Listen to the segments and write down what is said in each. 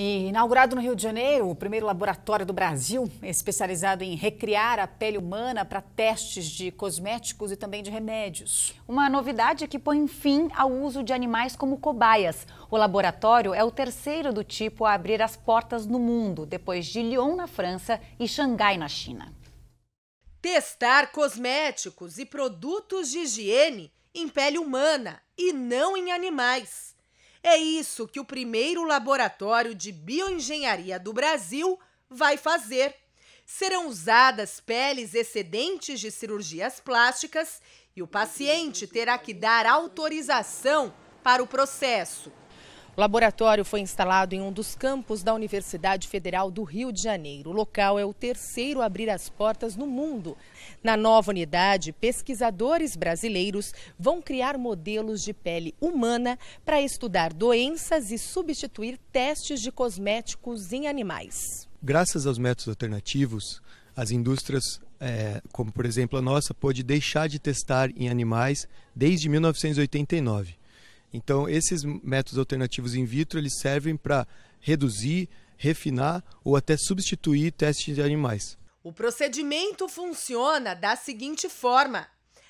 E inaugurado no Rio de Janeiro, o primeiro laboratório do Brasil especializado em recriar a pele humana para testes de cosméticos e também de remédios. Uma novidade é que põe fim ao uso de animais como cobaias. O laboratório é o terceiro do tipo a abrir as portas no mundo, depois de Lyon, na França, e Xangai, na China. Testar cosméticos e produtos de higiene em pele humana e não em animais. É isso que o primeiro laboratório de bioengenharia do Brasil vai fazer. Serão usadas peles excedentes de cirurgias plásticas e o paciente terá que dar autorização para o processo. O laboratório foi instalado em um dos campos da Universidade Federal do Rio de Janeiro. O local é o terceiro a abrir as portas no mundo. Na nova unidade, pesquisadores brasileiros vão criar modelos de pele humana para estudar doenças e substituir testes de cosméticos em animais. Graças aos métodos alternativos, as indústrias, é, como por exemplo a nossa, pôde deixar de testar em animais desde 1989. Então, esses métodos alternativos in vitro eles servem para reduzir, refinar ou até substituir testes de animais. O procedimento funciona da seguinte forma: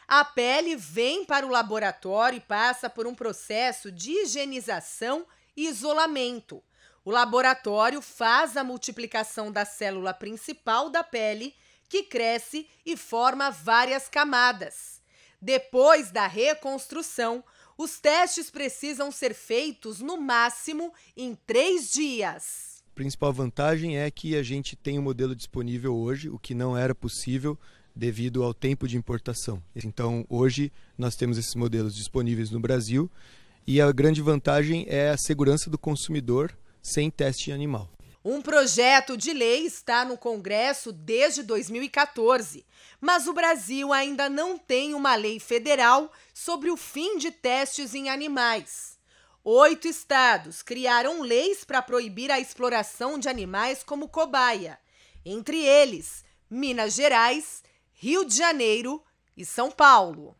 a pele vem para o laboratório e passa por um processo de higienização e isolamento. O laboratório faz a multiplicação da célula principal da pele, que cresce e forma várias camadas. Depois da reconstrução, os testes precisam ser feitos no máximo em três dias. A principal vantagem é que a gente tem o um modelo disponível hoje, o que não era possível devido ao tempo de importação. Então, hoje, nós temos esses modelos disponíveis no Brasil e a grande vantagem é a segurança do consumidor sem teste animal. Um projeto de lei está no Congresso desde 2014, mas o Brasil ainda não tem uma lei federal sobre o fim de testes em animais. Oito estados criaram leis para proibir a exploração de animais como cobaia, entre eles Minas Gerais, Rio de Janeiro e São Paulo.